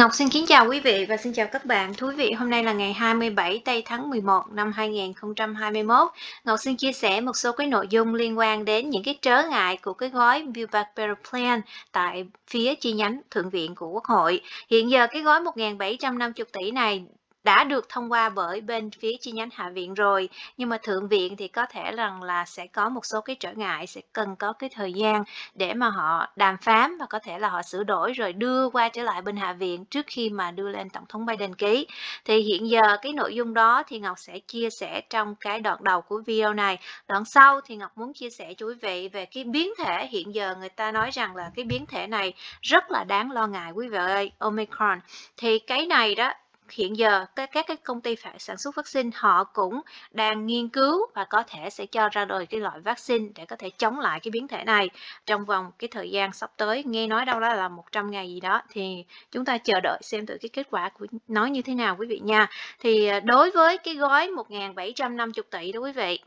Ngọc xin kính chào quý vị và xin chào các bạn. Thú vị, hôm nay là ngày 27 tây tháng 11 năm 2021. Ngọc xin chia sẻ một số cái nội dung liên quan đến những cái trở ngại của cái gói Build Back Better Plan tại phía chi nhánh Thượng viện của Quốc hội. Hiện giờ cái gói 1.750 tỷ này đã được thông qua bởi bên phía chi nhánh hạ viện rồi nhưng mà thượng viện thì có thể rằng là sẽ có một số cái trở ngại sẽ cần có cái thời gian để mà họ đàm phán và có thể là họ sửa đổi rồi đưa qua trở lại bên hạ viện trước khi mà đưa lên tổng thống Biden ký thì hiện giờ cái nội dung đó thì Ngọc sẽ chia sẻ trong cái đoạn đầu của video này đoạn sau thì Ngọc muốn chia sẻ cho quý vị về cái biến thể hiện giờ người ta nói rằng là cái biến thể này rất là đáng lo ngại quý vị ơi Omicron thì cái này đó hiện giờ các các cái công ty sản xuất vaccine họ cũng đang nghiên cứu và có thể sẽ cho ra đời cái loại vaccine để có thể chống lại cái biến thể này trong vòng cái thời gian sắp tới nghe nói đâu đó là 100 ngày gì đó thì chúng ta chờ đợi xem từ cái kết quả của nó như thế nào quý vị nha thì à, đối với cái gói 1.750 tỷ đó quý vị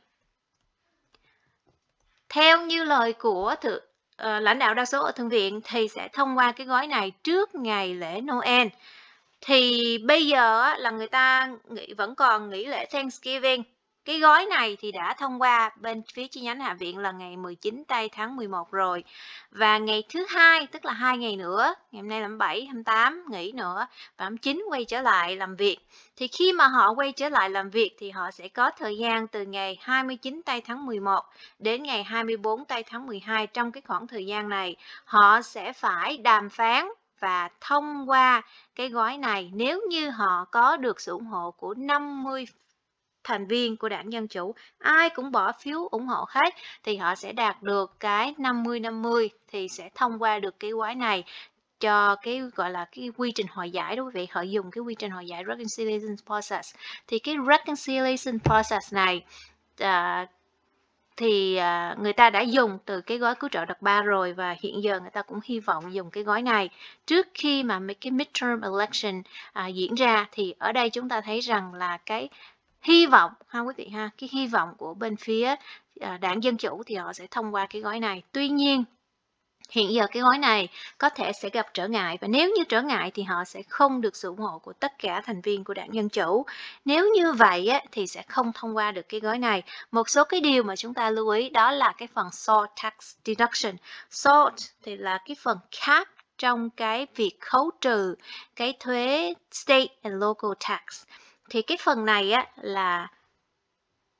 theo như lời của thượng ờ, lãnh đạo đa số ở thượng viện thì sẽ thông qua cái gói này trước ngày lễ Noel thì bây giờ là người ta nghĩ vẫn còn nghỉ lễ Thanksgiving. Cái gói này thì đã thông qua bên phía chi nhánh Hạ viện là ngày 19 tây tháng 11 rồi. Và ngày thứ hai tức là hai ngày nữa, ngày hôm nay là 27, 28 nghỉ nữa và 29 quay trở lại làm việc. Thì khi mà họ quay trở lại làm việc thì họ sẽ có thời gian từ ngày 29 tây tháng 11 đến ngày 24 tây tháng 12 trong cái khoảng thời gian này, họ sẽ phải đàm phán và thông qua cái gói này nếu như họ có được sự ủng hộ của 50 thành viên của đảng Dân Chủ, ai cũng bỏ phiếu ủng hộ hết thì họ sẽ đạt được cái 50-50 thì sẽ thông qua được cái gói này cho cái gọi là cái quy trình hòa giải đó quý vị họ dùng cái quy trình hòa giải reconciliation process thì cái reconciliation process này uh, thì à, người ta đã dùng từ cái gói cứu trợ đợt 3 rồi và hiện giờ người ta cũng hy vọng dùng cái gói này trước khi mà mấy cái midterm election à, diễn ra thì ở đây chúng ta thấy rằng là cái hy vọng ha quý vị ha cái hy vọng của bên phía à, đảng dân chủ thì họ sẽ thông qua cái gói này tuy nhiên Hiện giờ cái gói này có thể sẽ gặp trở ngại và nếu như trở ngại thì họ sẽ không được sự ủng hộ của tất cả thành viên của đảng Dân Chủ. Nếu như vậy á, thì sẽ không thông qua được cái gói này. Một số cái điều mà chúng ta lưu ý đó là cái phần SORT tax deduction. SORT thì là cái phần cap trong cái việc khấu trừ cái thuế state and local tax. Thì cái phần này á, là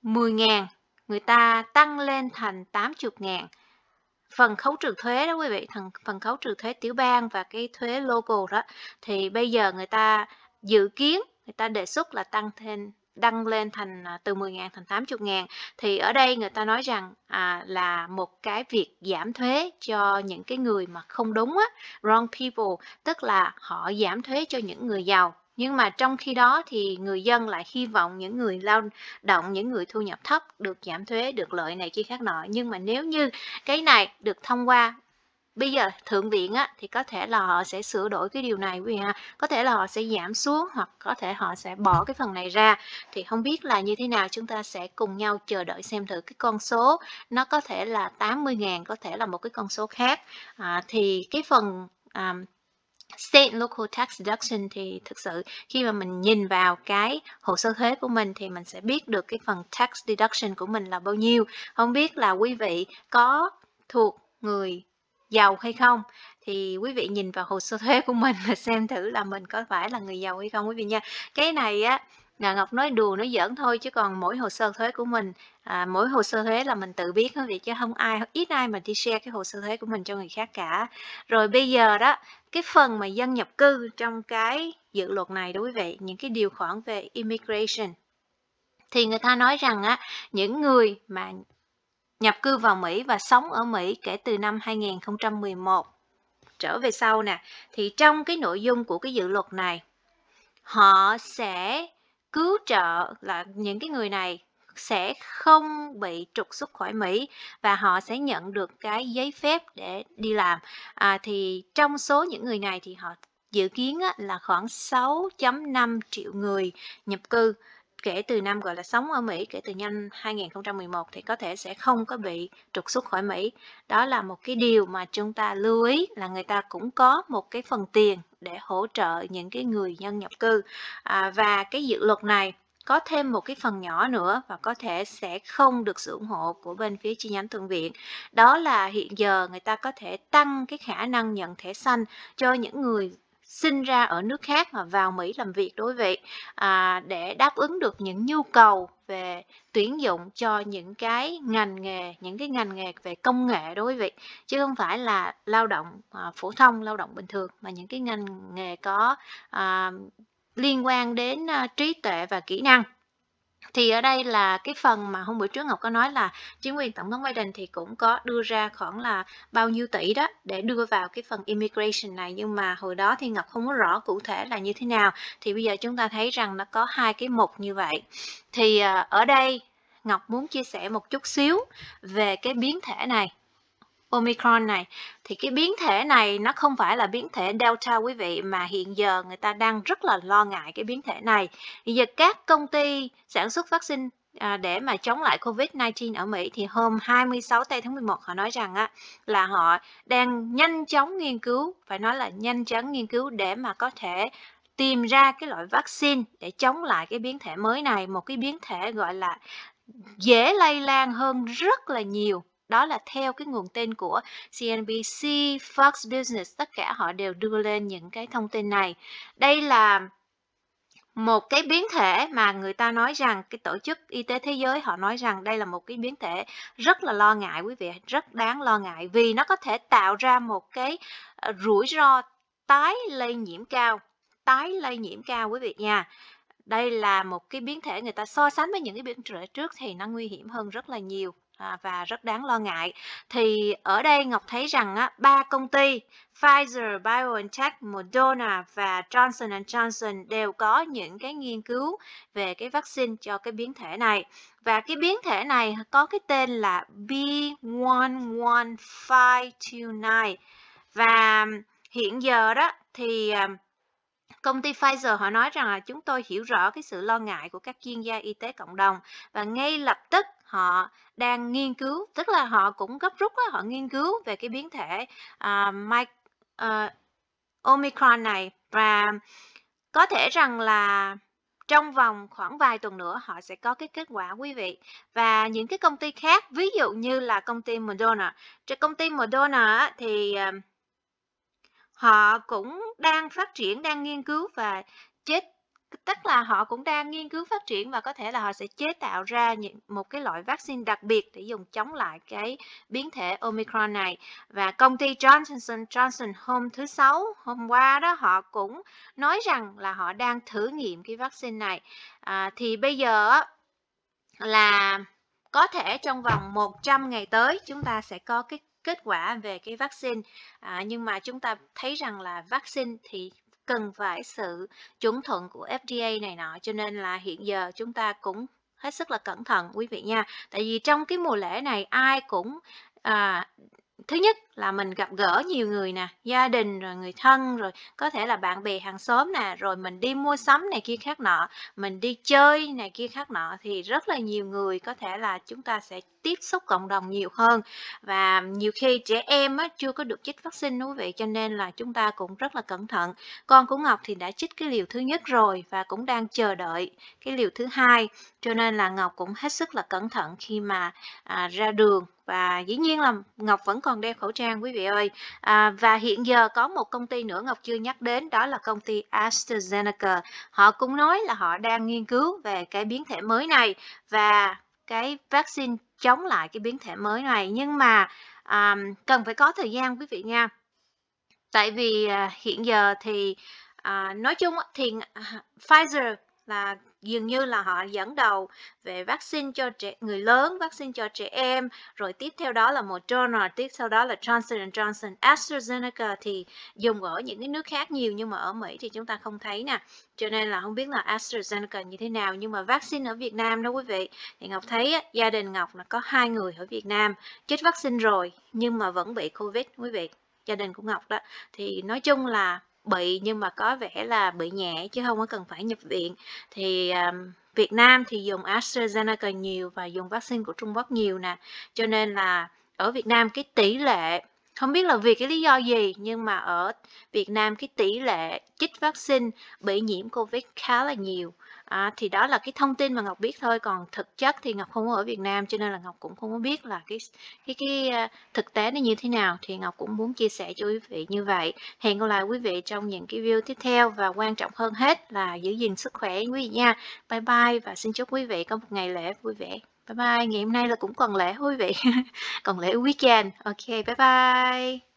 10.000 người ta tăng lên thành 80.000 phần khấu trừ thuế đó quý vị thằng phần khấu trừ thuế tiểu bang và cái thuế local đó thì bây giờ người ta dự kiến người ta đề xuất là tăng thêm đăng lên thành à, từ 10.000 thành 80.000 thì ở đây người ta nói rằng à, là một cái việc giảm thuế cho những cái người mà không đúng á, wrong people tức là họ giảm thuế cho những người giàu nhưng mà trong khi đó thì người dân lại hy vọng những người lao động những người thu nhập thấp được giảm thuế được lợi này kia khác nọ nhưng mà nếu như cái này được thông qua bây giờ thượng viện á, thì có thể là họ sẽ sửa đổi cái điều này quý vị ha có thể là họ sẽ giảm xuống hoặc có thể họ sẽ bỏ cái phần này ra thì không biết là như thế nào chúng ta sẽ cùng nhau chờ đợi xem thử cái con số nó có thể là 80.000 có thể là một cái con số khác à, thì cái phần à, State and Local Tax Deduction thì thực sự khi mà mình nhìn vào cái hồ sơ thuế của mình thì mình sẽ biết được cái phần tax deduction của mình là bao nhiêu. Không biết là quý vị có thuộc người giàu hay không thì quý vị nhìn vào hồ sơ thuế của mình và xem thử là mình có phải là người giàu hay không quý vị nha. Cái này á là Ngọc nói đùa nói giỡn thôi chứ còn mỗi hồ sơ thuế của mình à, mỗi hồ sơ thuế là mình tự biết quý vị chứ không ai ít ai mà đi share cái hồ sơ thuế của mình cho người khác cả rồi bây giờ đó cái phần mà dân nhập cư trong cái dự luật này đối với vị những cái điều khoản về immigration thì người ta nói rằng á những người mà nhập cư vào Mỹ và sống ở Mỹ kể từ năm 2011 trở về sau nè thì trong cái nội dung của cái dự luật này họ sẽ cứu trợ là những cái người này sẽ không bị trục xuất khỏi Mỹ và họ sẽ nhận được cái giấy phép để đi làm. À, thì trong số những người này thì họ dự kiến là khoảng 6.5 triệu người nhập cư kể từ năm gọi là sống ở Mỹ kể từ năm 2011 thì có thể sẽ không có bị trục xuất khỏi Mỹ. Đó là một cái điều mà chúng ta lưu ý là người ta cũng có một cái phần tiền để hỗ trợ những cái người dân nhập cư. À, và cái dự luật này có thêm một cái phần nhỏ nữa và có thể sẽ không được sự ủng hộ của bên phía chi nhánh thượng viện đó là hiện giờ người ta có thể tăng cái khả năng nhận thẻ xanh cho những người sinh ra ở nước khác mà vào Mỹ làm việc đối với à, để đáp ứng được những nhu cầu về tuyển dụng cho những cái ngành nghề những cái ngành nghề về công nghệ đối với chứ không phải là lao động à, phổ thông lao động bình thường mà những cái ngành nghề có à, liên quan đến à, trí tuệ và kỹ năng thì ở đây là cái phần mà hôm bữa trước Ngọc có nói là chính quyền tổng thống Biden thì cũng có đưa ra khoảng là bao nhiêu tỷ đó để đưa vào cái phần immigration này nhưng mà hồi đó thì Ngọc không có rõ cụ thể là như thế nào thì bây giờ chúng ta thấy rằng nó có hai cái mục như vậy thì à, ở đây Ngọc muốn chia sẻ một chút xíu về cái biến thể này Omicron này thì cái biến thể này nó không phải là biến thể Delta quý vị mà hiện giờ người ta đang rất là lo ngại cái biến thể này. Bây giờ các công ty sản xuất vaccine À, để mà chống lại Covid-19 ở Mỹ thì hôm 26 tây tháng 11 họ nói rằng á là họ đang nhanh chóng nghiên cứu, phải nói là nhanh chóng nghiên cứu để mà có thể tìm ra cái loại vaccine để chống lại cái biến thể mới này, một cái biến thể gọi là dễ lây lan hơn rất là nhiều đó là theo cái nguồn tin của CNBC, Fox Business tất cả họ đều đưa lên những cái thông tin này. Đây là một cái biến thể mà người ta nói rằng cái tổ chức y tế thế giới họ nói rằng đây là một cái biến thể rất là lo ngại quý vị rất đáng lo ngại vì nó có thể tạo ra một cái ờ, rủi ro tái lây nhiễm cao tái lây nhiễm cao quý vị nha đây là một cái biến thể người ta so sánh với những cái biến thể trước thì nó nguy hiểm hơn rất là nhiều à, và rất đáng lo ngại. Thì ở đây Ngọc thấy rằng á, ba công ty Pfizer, BioNTech, Moderna và Johnson Johnson đều có những cái nghiên cứu về cái vaccine cho cái biến thể này. Và cái biến thể này có cái tên là B11529 và hiện giờ đó thì à, Công ty Pfizer họ nói rằng là chúng tôi hiểu rõ cái sự lo ngại của các chuyên gia y tế cộng đồng và ngay lập tức họ đang nghiên cứu, tức là họ cũng gấp rút đó, họ nghiên cứu về cái biến thể uh, my, uh, Omicron này và có thể rằng là trong vòng khoảng vài tuần nữa họ sẽ có cái kết quả quý vị và những cái công ty khác ví dụ như là công ty Moderna, công ty Moderna thì uh, họ cũng đang phát triển đang nghiên cứu và chết tức là họ cũng đang nghiên cứu phát triển và có thể là họ sẽ chế tạo ra những một cái loại vaccine đặc biệt để dùng chống lại cái biến thể Omicron này và công ty Johnson Johnson hôm thứ sáu hôm qua đó họ cũng nói rằng là họ đang thử nghiệm cái vaccine này à, thì bây giờ là có thể trong vòng 100 ngày tới chúng ta sẽ có cái kết quả về cái vaccine à, nhưng mà chúng ta thấy rằng là vaccine thì cần phải sự chuẩn thuận của FDA này nọ cho nên là hiện giờ chúng ta cũng hết sức là cẩn thận quý vị nha tại vì trong cái mùa lễ này ai cũng à, thứ nhất là mình gặp gỡ nhiều người nè gia đình rồi người thân rồi có thể là bạn bè hàng xóm nè rồi mình đi mua sắm này kia khác nọ mình đi chơi này kia khác nọ thì rất là nhiều người có thể là chúng ta sẽ tiếp xúc cộng đồng nhiều hơn và nhiều khi trẻ em á, chưa có được chích vaccine quý vị cho nên là chúng ta cũng rất là cẩn thận con của ngọc thì đã chích cái liều thứ nhất rồi và cũng đang chờ đợi cái liều thứ hai cho nên là ngọc cũng hết sức là cẩn thận khi mà à, ra đường và dĩ nhiên là Ngọc vẫn còn đeo khẩu trang quý vị ơi à, và hiện giờ có một công ty nữa Ngọc chưa nhắc đến đó là công ty AstraZeneca họ cũng nói là họ đang nghiên cứu về cái biến thể mới này và cái vaccine chống lại cái biến thể mới này nhưng mà à, cần phải có thời gian quý vị nha tại vì à, hiện giờ thì à, nói chung thì à, Pfizer là dường như là họ dẫn đầu về vaccine cho trẻ người lớn, vaccine cho trẻ em, rồi tiếp theo đó là Moderna, tiếp sau đó là Johnson Johnson, AstraZeneca thì dùng ở những cái nước khác nhiều nhưng mà ở Mỹ thì chúng ta không thấy nè. Cho nên là không biết là AstraZeneca như thế nào nhưng mà vaccine ở Việt Nam đó quý vị. Thì Ngọc thấy gia đình Ngọc là có hai người ở Việt Nam chích vaccine rồi nhưng mà vẫn bị Covid quý vị gia đình của Ngọc đó thì nói chung là bị nhưng mà có vẻ là bị nhẹ chứ không có cần phải nhập viện thì um, Việt Nam thì dùng AstraZeneca nhiều và dùng vaccine của Trung Quốc nhiều nè cho nên là ở Việt Nam cái tỷ lệ không biết là vì cái lý do gì nhưng mà ở Việt Nam cái tỷ lệ chích vaccine bị nhiễm Covid khá là nhiều À, thì đó là cái thông tin mà Ngọc biết thôi, còn thực chất thì Ngọc không ở Việt Nam cho nên là Ngọc cũng không có biết là cái cái cái à, thực tế nó như thế nào thì Ngọc cũng muốn chia sẻ cho quý vị như vậy. Hẹn gặp lại quý vị trong những cái video tiếp theo và quan trọng hơn hết là giữ gìn sức khỏe quý vị nha. Bye bye và xin chúc quý vị có một ngày lễ vui vẻ. Bye bye, ngày hôm nay là cũng còn lễ quý vị. còn lễ weekend. Ok, bye bye.